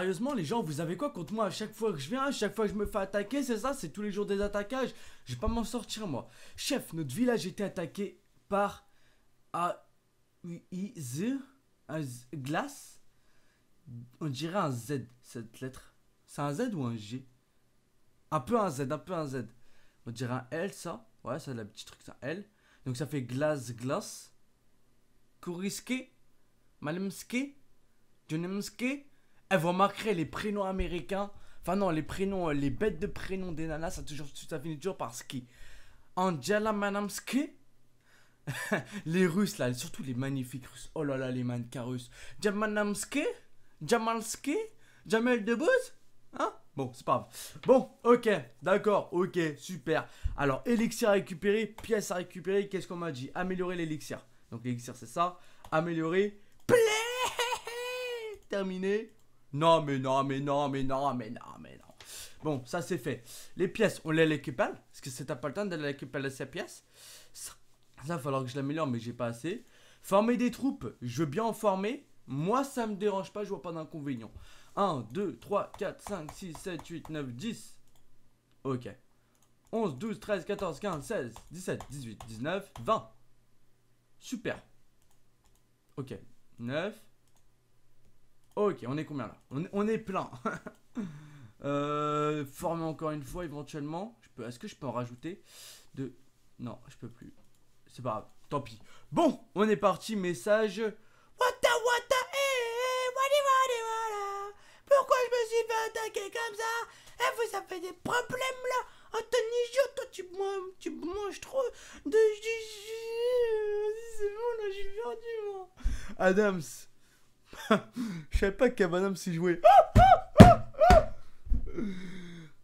Sérieusement, les gens, vous avez quoi contre moi à chaque fois que je viens, à chaque fois que je me fais attaquer, c'est ça, c'est tous les jours des attaquages. Je vais pas m'en sortir, moi. Chef, notre village était attaqué par A-I-Z, un glace. On dirait un Z, cette lettre. C'est un Z ou un G Un peu un Z, un peu un Z. On dirait un L, ça. Ouais, ça, le petit truc, ça, L. Donc ça fait glace, glace. Kouriske, Malemske, Junemske elles vont marquer les prénoms américains, enfin non, les prénoms, euh, les bêtes de prénoms des nanas, ça, toujours, ça finit toujours par ski. Angela Manamsky Les Russes là, surtout les magnifiques Russes. Oh là là, les mannequins russes. Jamanamski Jamalsky Jamel Debbouze Hein Bon, c'est pas grave. Bon, ok, d'accord, ok, super. Alors, élixir à récupérer, pièce à récupérer, qu'est-ce qu'on m'a dit Améliorer l'élixir. Donc l'élixir c'est ça. Améliorer. Play Terminé. Non, mais non, mais non, mais non, mais non, mais non. Bon, ça c'est fait. Les pièces, on les récupère. Parce que c'est pas le temps de les récupérer ces pièces. Ça, ça va falloir que je l'améliore, mais j'ai pas assez. Former des troupes, je veux bien en former. Moi, ça me dérange pas, je vois pas d'inconvénient. 1, 2, 3, 4, 5, 6, 7, 8, 9, 10. Ok. 11, 12, 13, 14, 15, 16, 17, 18, 19, 20. Super. Ok. 9, Ok, on est combien là on, est plein. Euh, former encore une fois éventuellement. Je peux. Est-ce que je peux en rajouter de Non, je peux plus. C'est pas grave. Tant pis. Bon, on est parti. Message. Wata wata eh, eh, Pourquoi je me suis fait attaquer comme ça Eh, vous avez des problèmes là Anthony, toi, tu, manges trop de. C'est bon, là, j'ai perdu, Adams, je savais pas que Cabanam s'y jouait.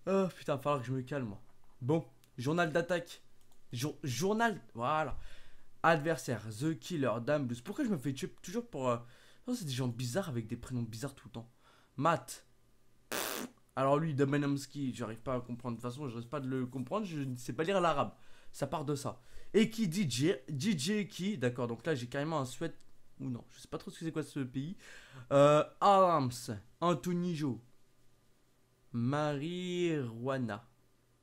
oh putain, falloir que je me calme. Bon, journal d'attaque. journal. Voilà. Adversaire, The Killer, Dame Blues. Pourquoi je me fais tuer toujours pour. Euh, oh, c'est des gens bizarres avec des prénoms bizarres tout le temps. Matt. alors lui, Domenomski, j'arrive pas à comprendre. De toute façon, je reste pas de le comprendre. Je ne sais pas lire l'arabe. Ça part de ça. Et qui DJ DJ qui D'accord, donc là j'ai carrément un sweat ou non, je sais pas trop ce que c'est quoi ce pays. Euh, Arms, Antonijo, Marijuana.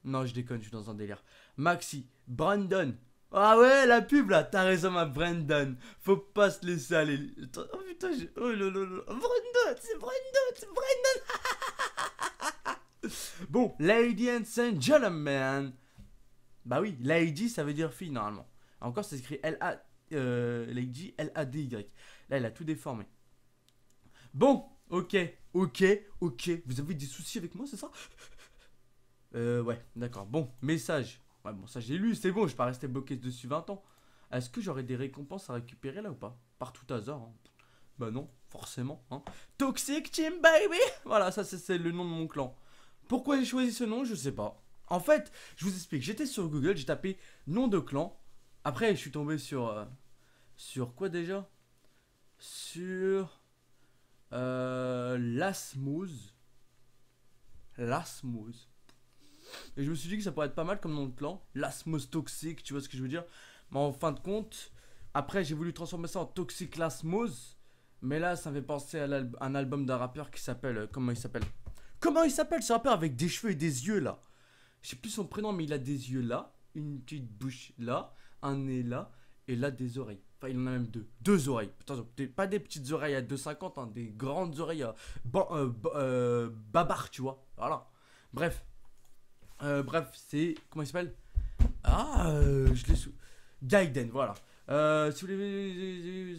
Non, je déconne, je suis dans un délire. Maxi, Brandon. Ah ouais, la pub là, t'as raison ma Brandon. Faut pas se laisser aller. Oh putain, j'ai... Oh là. Brandon, c'est Brandon, c'est Brandon. bon, Lady and Gentleman. Bah oui, Lady ça veut dire fille normalement. Encore, c'est écrit L-A... Lady euh, L-A-D-Y. Là, elle a tout déformé. Bon, ok, ok, ok. Vous avez des soucis avec moi, c'est ça euh, ouais, d'accord. Bon, message. Ouais, bon, ça, j'ai lu, c'est bon, je vais pas rester bloqué dessus 20 ans. Est-ce que j'aurais des récompenses à récupérer là ou pas Par tout hasard. Hein. Bah non, forcément. Hein. Toxic Team Baby Voilà, ça c'est le nom de mon clan. Pourquoi j'ai choisi ce nom Je sais pas. En fait, je vous explique. J'étais sur Google, j'ai tapé nom de clan. Après, je suis tombé sur euh, sur quoi déjà Sur euh, L'asmose. Et je me suis dit que ça pourrait être pas mal comme nom de plan. L'asmose Toxique, tu vois ce que je veux dire. Mais en fin de compte, après j'ai voulu transformer ça en toxique l'asmose. Mais là, ça me fait penser à un album d'un rappeur qui s'appelle. Euh, comment il s'appelle Comment il s'appelle ce rappeur avec des cheveux et des yeux là Je sais plus son prénom, mais il a des yeux là, une petite bouche là, un nez là, et là des oreilles il en a même deux. Deux oreilles. pas des petites oreilles à 2,50, hein, des grandes oreilles à euh, euh, euh, babar, tu vois. Voilà. Bref. bref, c'est. Comment il s'appelle Ah, je l'ai sous. Gaiden, voilà. si vous voulez.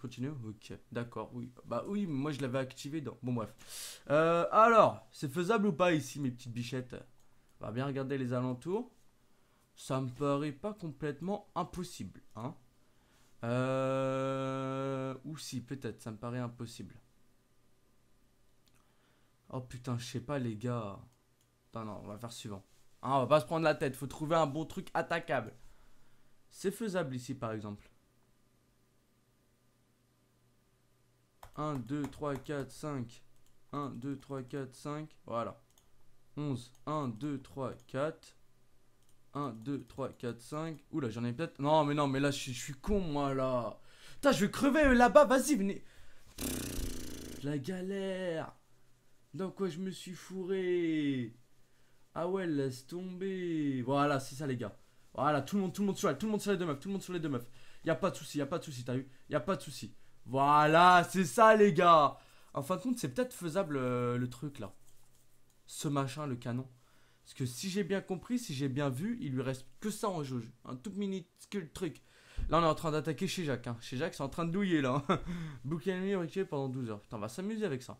Continue Ok, d'accord, oui. Bah oui, moi je l'avais activé dans. Bon, bref. alors, c'est faisable ou pas ici, mes petites bichettes On va bien regarder les alentours. Ça me paraît pas complètement impossible, hein. Euh... Ou si, peut-être, ça me paraît impossible. Oh putain, je sais pas les gars. Non, non, on va faire suivant. Ah on va pas se prendre la tête, faut trouver un bon truc attaquable. C'est faisable ici par exemple. 1, 2, 3, 4, 5. 1, 2, 3, 4, 5. Voilà. 11. 1, 2, 3, 4. 1, 2, 3, 4, 5. Oula, j'en ai peut-être. Non, mais non, mais là, je, suis con, moi, là. Putain, je vais crever euh, là-bas, vas-y, venez. la galère. Dans quoi je me suis fourré. Ah ouais, laisse tomber. Voilà, c'est ça, les gars. Voilà, tout le monde, tout le monde sur tout le monde sur les deux meufs, tout le monde sur les deux meufs. Y pas de soucis y'a pas de soucis t'as vu Y'a pas de soucis Voilà, c'est ça, les gars. En fin de compte, c'est peut-être faisable euh, le truc là. Ce machin, le canon. Parce que si j'ai bien compris, si j'ai bien vu, il lui reste que ça en jeu Un tout minuscule truc. Là, on est en train d'attaquer chez Jacques. Hein. Chez Jacques, c'est en train de douiller là. Hein. Bouquet ennemi pendant 12 heures. Putain, on va s'amuser avec ça.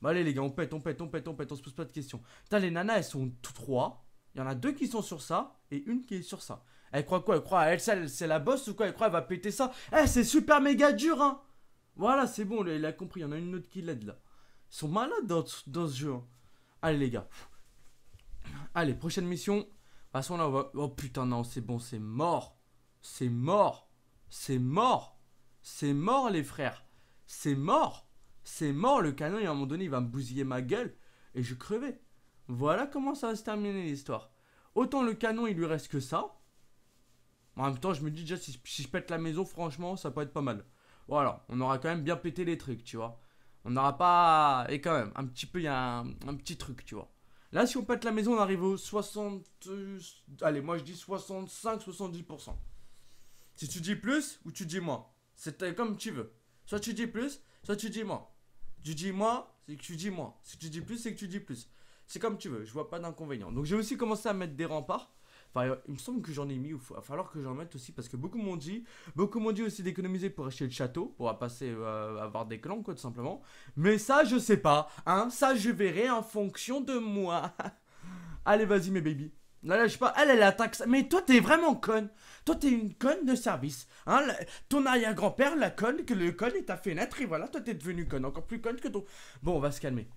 Bah, allez, les gars, on pète, on pète, on pète, on pète, on se pose pas de questions. Putain, les nanas, elles sont trois. Il y en a deux qui sont sur ça et une qui est sur ça. Elle croit quoi Elle croit elle, elle c'est la bosse ou quoi Elle croit qu'elle va péter ça Eh, c'est super méga dur, hein Voilà, c'est bon, elle a compris. Il y en a une autre qui l'aide là. Ils sont malades dans, ce jeu. Hein. Allez, les gars. Allez, prochaine mission. Passons là, on Oh putain, non, c'est bon, c'est mort. C'est mort. C'est mort. C'est mort, les frères. C'est mort. C'est mort, le canon, et à un moment donné, il va me bousiller ma gueule. Et je crevais. Voilà comment ça va se terminer l'histoire. Autant le canon, il lui reste que ça. En même temps, je me dis déjà, si, je pète la maison, franchement, ça peut être pas mal. Voilà, on aura quand même bien pété les trucs, tu vois. On n'aura pas... Et quand même, un petit peu, il y a un petit truc, tu vois. Là, si on pète la maison, on arrive au 60. Allez, moi je dis 65-70%. Si tu dis plus ou tu dis moins, c'est comme tu veux. Soit tu dis plus, soit tu dis moins. Tu dis moins, c'est que tu dis moins. Si tu dis plus, c'est que tu dis plus. C'est comme tu veux, je vois pas d'inconvénient. Donc j'ai aussi commencé à mettre des remparts. Enfin, il me semble que j'en ai mis, il va falloir que j'en mette aussi, parce que beaucoup m'ont dit, beaucoup m'ont dit aussi d'économiser pour acheter le château, pour passer euh, avoir des clans, quoi, tout simplement. Mais ça, je sais pas, hein, ça, je verrai en fonction de moi. Allez, vas-y, mes baby. Là, pas, elle, elle attaque ça. Mais toi, t'es vraiment conne. Toi, t'es une conne de service. Hein, ton arrière-grand-père, la conne, que le conne, il t'a fait naître, et voilà, toi, t'es devenu conne, encore plus conne que ton. Bon, on va se calmer.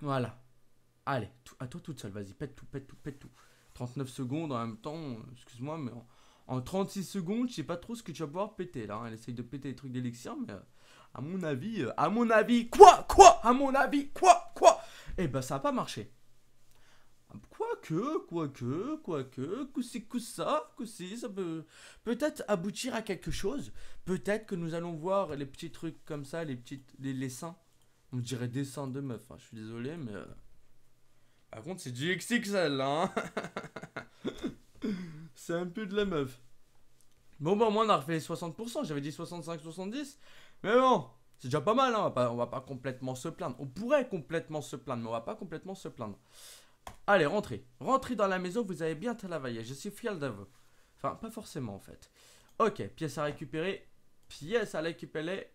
Voilà. Allez, à toi toute seule, vas-y, pète tout, pète tout, pète tout. 39 secondes en même temps, excuse-moi, mais en, 36 secondes, je sais pas trop ce que tu vas pouvoir péter là. Hein. Elle essaye de péter les trucs d'élixir, mais euh, à mon avis, euh, à mon avis, quoi, quoi, à mon avis, quoi, quoi, et eh ben ça a pas marché. Quoique, quoique, quoique, coussi, coussa, coussi, ça peut peut-être aboutir à quelque chose. Peut-être que nous allons voir les petits trucs comme ça, les petits, les, les seins. On dirait des seins de meuf, hein, je suis désolé, mais. Euh, par contre, c'est du XXL, hein. c'est un peu de la meuf. Bon, bah, moi, on a refait 60%. J'avais dit 65-70. Mais bon, c'est déjà pas mal, hein. On va pas, complètement se plaindre. On pourrait complètement se plaindre, mais on va pas complètement se plaindre. Allez, rentrez. Rentrez dans la maison, vous avez bien travaillé. Je suis fier de Enfin, pas forcément, en fait. Ok, pièce à récupérer. Pièce à récupérer.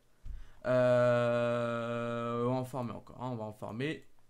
Euh, on va en farmer encore. Hein. on va en farmer.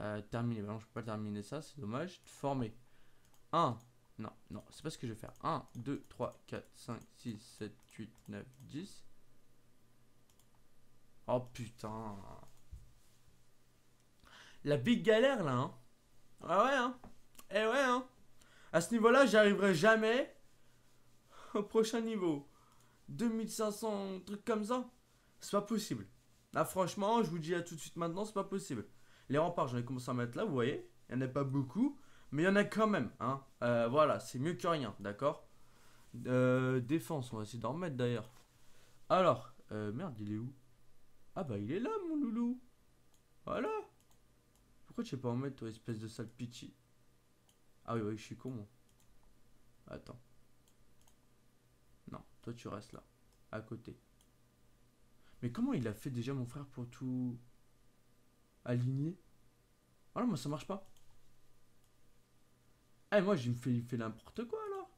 Euh, terminer. je peux pas terminer ça, c'est dommage. Former. 1. Non, non, c'est pas ce que je vais faire. 1, 2, 3, 4, 5, 6, 7, 8, 9, 10. Oh putain. La big galère là, hein. Ah ouais, hein. Eh ouais, hein. À ce niveau-là, j'arriverai jamais au prochain niveau. 2500, trucs comme ça. C'est pas possible. Là, franchement, je vous dis à tout de suite maintenant, c'est pas possible. Les remparts, j'en ai commencé à mettre là, vous voyez. Il n'y en a pas beaucoup, mais il y en a quand même. Hein. Euh, voilà, c'est mieux que rien, d'accord euh, Défense, on va essayer d'en remettre d'ailleurs. Alors, euh, merde, il est où Ah bah il est là, mon loulou. Voilà. Pourquoi tu sais pas en mettre, toi, espèce de sale pitié Ah oui, oui, je suis con, moi. Attends. Non, toi, tu restes là, à côté. Mais comment il a fait déjà, mon frère, pour tout aligné. Ah non, moi ça marche pas. Eh moi, je me fais, n'importe quoi alors.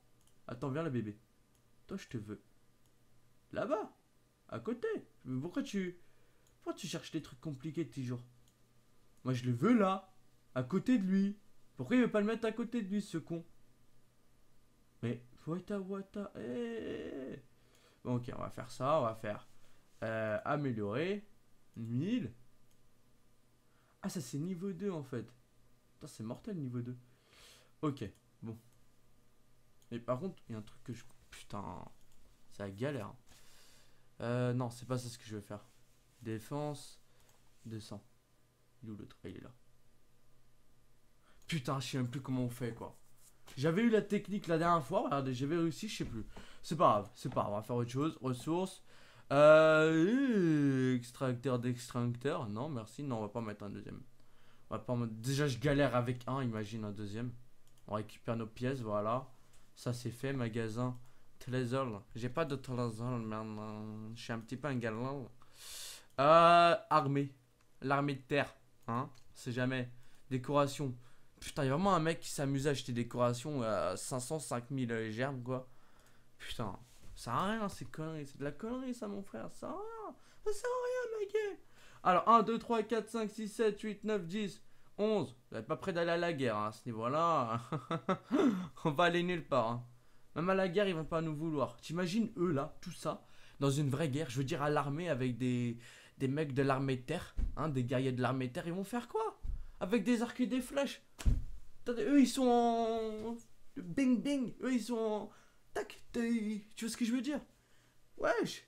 Attends, viens la bébé. Toi, je te veux. Là-bas, à côté. pourquoi tu. Pourquoi tu cherches des trucs compliqués toujours Moi, je le veux là, à côté de lui. Pourquoi il veut pas le mettre à côté de lui, ce con Mais, wata wata, eh. eh, eh. Bon, ok, on va faire ça, on va faire euh, améliorer. 1000. Ah, ça c'est niveau 2 en fait. c'est mortel niveau 2. Ok, bon. Mais par contre, il y a un truc que je. Putain, c'est la galère. Euh, non, c'est pas ça ce que je vais faire. Défense, Descend Il est où ah, est là. Putain, je sais même plus comment on fait quoi. J'avais eu la technique la dernière fois, j'avais réussi, je sais plus. C'est pas grave, c'est pas grave, on va faire autre chose. Ressources, euh, extracteur d'extracteur. Non, merci. Non, on va pas mettre un deuxième. va pas Déjà, je galère avec un. Imagine un deuxième. On récupère nos pièces. Voilà. Ça, c'est fait. Magasin. Trésor. J'ai pas de trésor, mais Je suis un petit peu un galant. Euh, armée. L'armée de terre. Hein C'est jamais. Décoration. Putain, il y a vraiment un mec qui s'amuse à acheter des décorations à 500, 5000 germes, quoi. Putain. Ça a rien, ces conneries, C'est de la connerie, ça, mon frère. Ça a rien. Ça sert à rien, ma gueule. Alors, 1, 2, 3, 4, 5, 6, 7, 8, 9, 10, 11. Vous n'êtes pas prêts d'aller à la guerre hein, à ce niveau-là. On va aller nulle part. Hein. Même à la guerre, ils vont pas nous vouloir. T'imagines, eux, là, tout ça, dans une vraie guerre, je veux dire à l'armée avec des, des mecs de l'armée de terre, hein, des guerriers de l'armée de terre, ils vont faire quoi Avec des arcs et des flèches. Eux, ils sont en. Bing bing Eux, ils sont en Tac, tu vois ce que je veux dire Wesh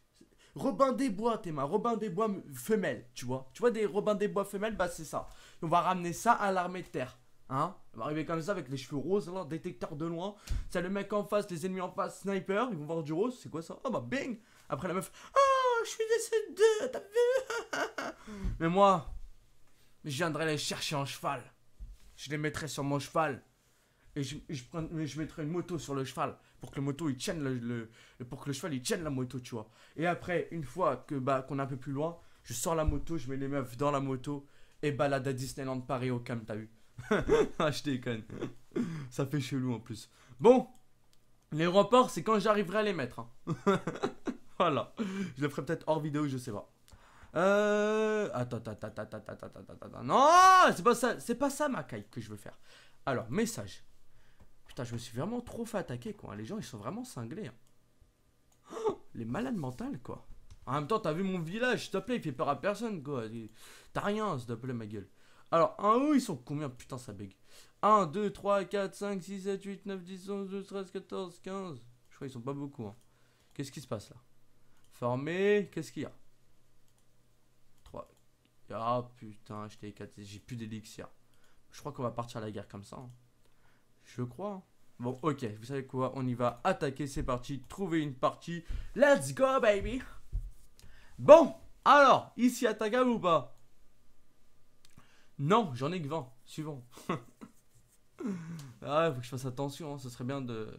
Robin des Bois, t'es ma Robin des Bois femelle, tu vois. Tu vois des Robin des Bois femelles, bah c'est ça. On va ramener ça à l'armée de terre. Hein On va arriver comme ça avec les cheveux roses, Alors détecteur de loin. C'est le mec en face, les ennemis en face, sniper, ils vont voir du rose, c'est quoi ça Oh bah bing Après la meuf, oh, je suis décédé, t'as vu Mais moi, je viendrai les chercher en cheval. Je les mettrai sur mon cheval. Et je, je, je mettrai une moto sur le cheval pour que le moto il tienne le, pour que le cheval il tienne la moto, tu vois. Et après, une fois que bah qu'on est un peu plus loin, je sors la moto, je mets les meufs dans la moto et balade à Disneyland Paris au calme, t'as vu Ah, je déconne. Ça fait chelou en plus. Bon, les reports, c'est quand j'arriverai à les mettre. Hein. voilà. Je le ferai peut-être hors vidéo, je sais pas. Euh... Attends, attends, attends, attends, attends, attends, attends. Non, c'est pas ça, c'est pas ça ma caille que je veux faire. Alors, message. Putain, je me suis vraiment trop fait attaquer, quoi. Les gens, ils sont vraiment cinglés. Hein. Oh, les malades mentales, quoi. En même temps, t'as vu mon village, s'il te plaît, il fait peur à personne, quoi. T'as rien, s'il te plaît, ma gueule. Alors, en haut, ils sont combien Putain, ça bug. 1, 2, 3, 4, 5, 6, 7, 8, 9, 10, 11, 12, 13, 14, 15. Je crois qu'ils sont pas beaucoup. Hein. Qu'est-ce qui se passe là Formé, qu'est-ce qu'il y a 3. Ah putain, j'étais 4, j'ai plus d'élixir. Je crois qu'on va partir à la guerre comme ça. Hein. Je crois. Bon, ok, vous savez quoi, on y va attaquer, c'est parti, trouver une partie. Let's go, baby Bon, alors, ici attaquable ou pas Non, j'en ai que 20, suivant. ah, faut que je fasse attention, hein, ce serait bien de,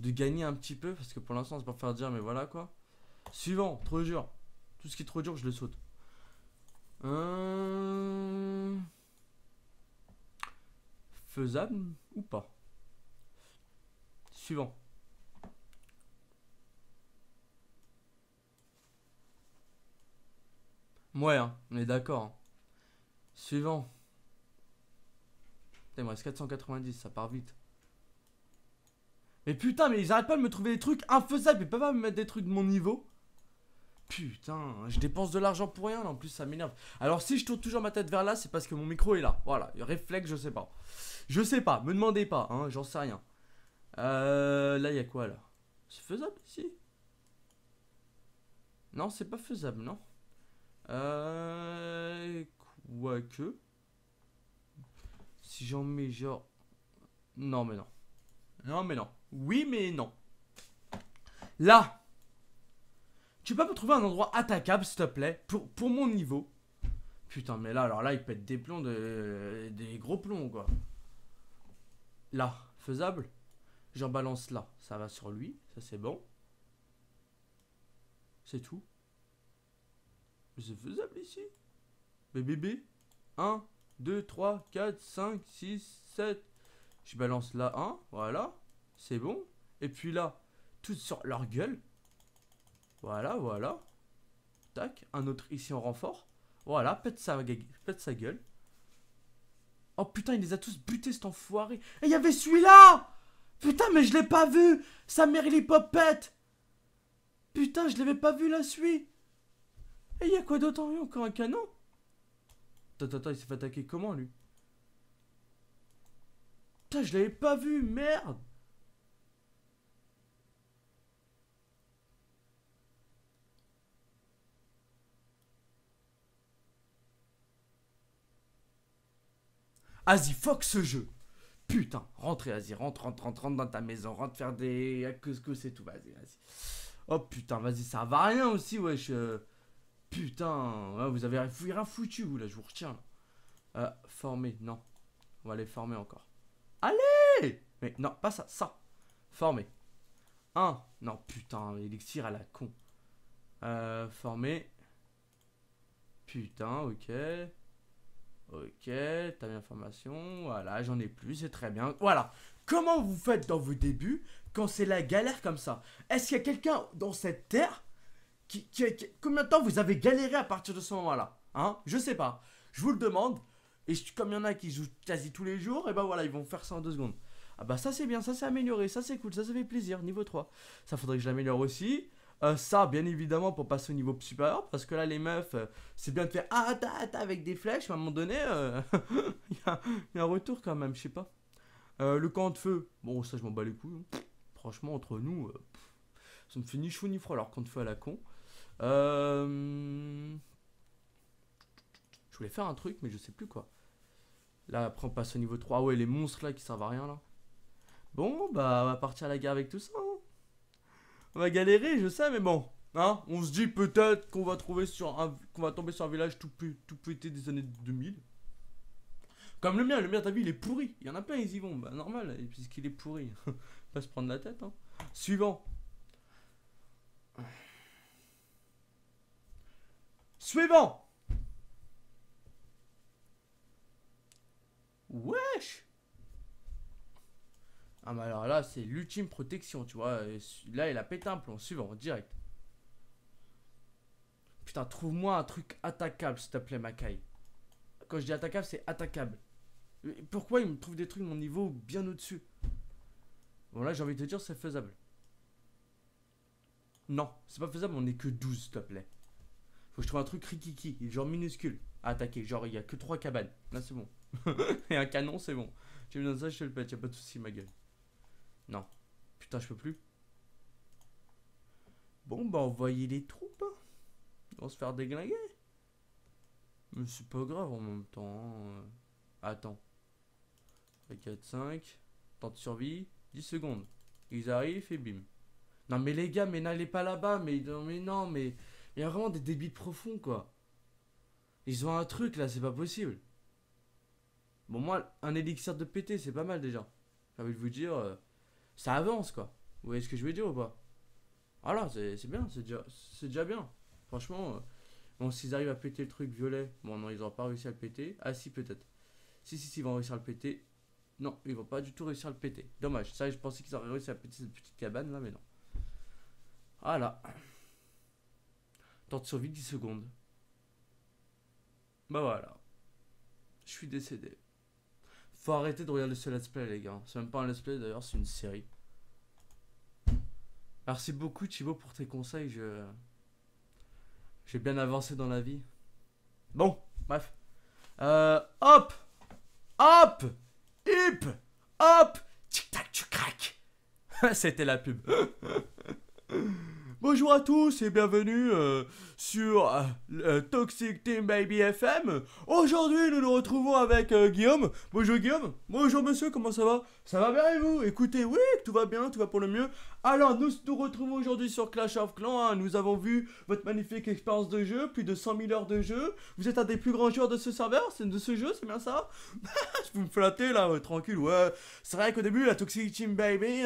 gagner un petit peu, parce que pour l'instant, c'est pas faire dire, mais voilà quoi. Suivant, trop dur. Tout ce qui est trop dur, je le saute. Euh, Faisable ou pas. Suivant. Ouais, hein, on est d'accord. Hein. Suivant. il me reste 490, ça part vite. Mais putain, mais ils arrêtent pas de me trouver des trucs infaisables. Ils peuvent pas me mettre des trucs de mon niveau. Putain, je dépense de l'argent pour rien, en plus ça m'énerve. Alors si je tourne toujours ma tête vers là, c'est parce que mon micro est là. Voilà, il réflexe, je sais pas. Je sais pas, me demandez pas, hein, j'en sais rien. Euh, là, y'a quoi là C'est faisable ici Non, c'est pas faisable, non Euh... que Si j'en mets genre... Non, mais non. Non, mais non. Oui, mais non. Là tu peux pas me trouver un endroit attaquable, s'il te plaît, pour, pour mon niveau Putain, mais là, alors là, il pète des plombs, de, des gros plombs, quoi. Là, faisable J'en balance là, ça va sur lui, ça c'est bon. C'est tout. C'est faisable ici Mais bébé 1, 2, 3, 4, 5, 6, 7. Je balance là 1, voilà. C'est bon. Et puis là, tout sur leur gueule. Voilà, voilà. Tac, un autre ici en renfort. Voilà, pète sa, pète sa gueule. Oh putain, il les a tous butés cet enfoiré. Et il y avait celui-là Putain, mais je l'ai pas vu Sa mère, il est popette Putain, je l'avais pas vu là, celui Et il y a quoi d'autre Encore un canon Attends, attends, il s'est fait attaquer comment, lui Putain, je l'avais pas vu, merde Asie, fuck ce jeu. Putain, rentrez, Asie, rentre, rentre, rentre, rentre dans ta maison, rentre faire des. que ce que c'est tout, vas-y, vas-y. Oh putain, vas-y, ça va rien aussi, wesh. Euh. Putain, vous avez rien foutu, vous là, je vous retiens. Euh, former, non. On va aller former encore. Allez Mais non, pas ça, ça. Former. hein, Non, putain, élixir à la con. Euh, former. Putain, ok. Ok, t'as bien formation, voilà, j'en ai plus, c'est très bien. Voilà, comment vous faites dans vos débuts quand c'est la galère comme ça Est-ce qu'il y a quelqu'un dans cette terre qui, Combien de temps vous avez galéré à partir de ce moment-là Hein Je sais pas. Je vous le demande. Et comme il y en a qui jouent quasi tous les jours, et ben voilà, ils vont faire ça en deux secondes. Ah bah ça c'est bien, ça c'est amélioré, ça c'est cool, ça ça fait plaisir, niveau 3. Ça faudrait que je l'améliore aussi. Euh, ça, bien évidemment, pour passer au niveau supérieur, parce que là, les meufs, euh, c'est bien de faire ah, ta, avec des flèches, mais à un moment donné, euh, il, y a, un retour quand même, je sais pas. le camp de feu, bon, ça, je m'en bats les couilles. Hein. Franchement, entre nous, ça me fait ni chaud ni froid, alors camp de feu à la con. Je voulais faire un truc, mais je sais plus quoi. Là, après, on passe au niveau 3. Ah ouais, les monstres là qui servent à rien là. Bon, bah, on va partir à la guerre avec tout ça. Hein on va galérer, je sais, mais bon. Hein, on se dit peut-être qu'on va trouver sur un, qu'on va tomber sur un village tout, tout pété des années 2000. Comme le mien, le mien, t'as vu, il est pourri. Il y en a plein, ils y vont. Bah, normal, puisqu'il est pourri. pas se prendre la tête. Hein. Suivant. Suivant. Wesh ah, mais alors là, c'est l'ultime protection, tu vois. Là, il a pété un Suivant, direct. Putain, trouve-moi un truc attaquable, s'il te plaît, Makai. Quand je dis attaquable, c'est attaquable. Pourquoi il me trouve des trucs mon niveau bien au-dessus Bon, là, j'ai envie de te dire, c'est faisable. Non, c'est pas faisable, on est que 12, s'il te plaît. Faut que je trouve un truc rikiki, genre minuscule, à attaquer. Genre, il y a que 3 cabanes. Là, c'est bon. Et un canon, c'est bon. J'aime bien ça, je te le pète, y'a pas de soucis, ma gueule. Non. Putain, je peux plus. Bon, bah, envoyer les troupes. Ils hein. vont se faire déglinguer. Mais c'est pas grave en même temps. Hein. Attends. 4, 5. Temps de survie. 10 secondes. Ils arrivent et bim. Non, mais les gars, mais n'allez pas là-bas. Mais, mais non, mais. Il y a vraiment des débits profonds, quoi. Ils ont un truc là, c'est pas possible. Bon, moi, un élixir de pété, c'est pas mal déjà. J'ai envie de vous dire. Euh, ça avance, quoi. Vous voyez ce que je veux dire ou pas Voilà, c'est bien, c'est déjà, déjà bien. Franchement, euh, bon, s'ils arrivent à péter le truc violet, bon, non, ils n'ont pas réussi à le péter. Ah, si, peut-être. Si, si, si, ils vont réussir à le péter. Non, ils vont pas du tout réussir à le péter. Dommage, ça, je pensais qu'ils auraient réussi à péter cette petite cabane là, mais non. Voilà. Tente de survie 10 secondes. Bah voilà. Je suis décédé. Faut arrêter de regarder ce let's play, les gars. C'est même pas un let's play d'ailleurs, c'est une série. Merci beaucoup, Thibaut, pour tes conseils. Je. J'ai bien avancé dans la vie. Bon, bref. Euh, hop! Hop! Hip! Hop! Tic-tac, tu craques! C'était la pub. Bonjour à tous et bienvenue euh, sur euh, euh, Toxic Team Baby FM. Aujourd'hui, nous nous retrouvons avec Guillaume. Bonjour Guillaume. Bonjour monsieur, comment ça va Ça va bien et vous Écoutez, oui, tout va bien, tout va pour le mieux. Alors, nous nous retrouvons aujourd'hui sur Clash of Clans. Hein. Nous avons vu votre magnifique expérience de jeu, plus de 100 000 heures de jeu. Vous êtes un des plus grands joueurs de ce serveur, de ce jeu, c'est bien ça Vous me flattez là, tranquille, ouais. C'est vrai qu'au début, la Toxic Team Baby,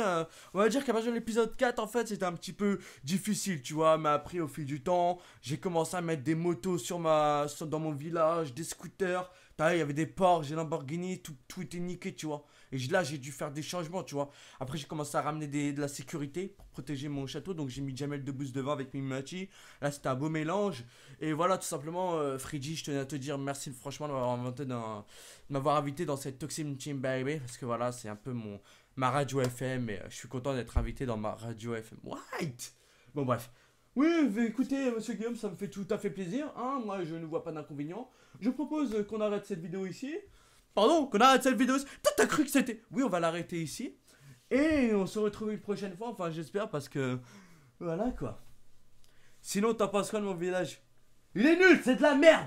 on va dire qu'à partir de l'épisode 4, en fait, c'était un petit peu difficile tu vois. Mais après, au fil du temps, j'ai commencé à mettre des motos sur ma, dans mon village, des scooters. T'as il y avait des Porsche, des Lamborghini, tout, tout était niqué, tu vois. Et là, j'ai dû faire des changements, tu vois. Après, j'ai commencé à ramener des, de la sécurité pour protéger mon château. Donc, j'ai mis Jamel Debbouze devant avec Mimati. Là, c'était un beau mélange. Et voilà, tout simplement, euh, je tenais à te dire merci franchement de m'avoir invité dans, m'avoir invité dans cette Toxin Team Baby. Parce que voilà, c'est un peu mon, ma radio FM. Et euh, je suis content d'être invité dans ma radio FM. White! Bon, bref. Oui, écoutez, monsieur Guillaume, ça me fait tout à fait plaisir. Hein. moi, je ne vois pas d'inconvénient. Je propose qu'on arrête cette vidéo ici. Pardon, qu'on arrête cette vidéo ici. T'as cru que c'était. Oui, on va l'arrêter ici. Et on se retrouve une prochaine fois. Enfin, j'espère parce que. Voilà quoi. Sinon, t'en penses quoi de mon village Il est nul, c'est de la merde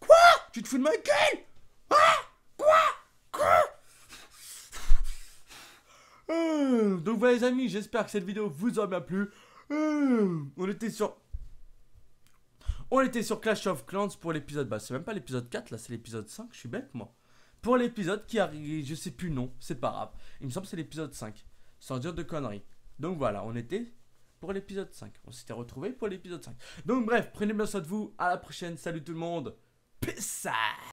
Quoi Tu te fous de ma gueule Ah Quoi Quoi euh, Donc voilà les amis, j'espère que cette vidéo vous aura bien plu. Hmm. On était sur... On était sur Clash of Clans pour l'épisode... Bah, c'est même pas l'épisode 4, là, c'est l'épisode 5. Je suis bête, moi. Pour l'épisode qui arrive... Je sais plus non c'est pas grave. Il me semble que c'est l'épisode 5. Sans dire de conneries. Donc voilà, on était pour l'épisode 5. On s'était retrouvé pour l'épisode 5. Donc bref, prenez bien soin de vous. À la prochaine. Salut tout le monde. Peace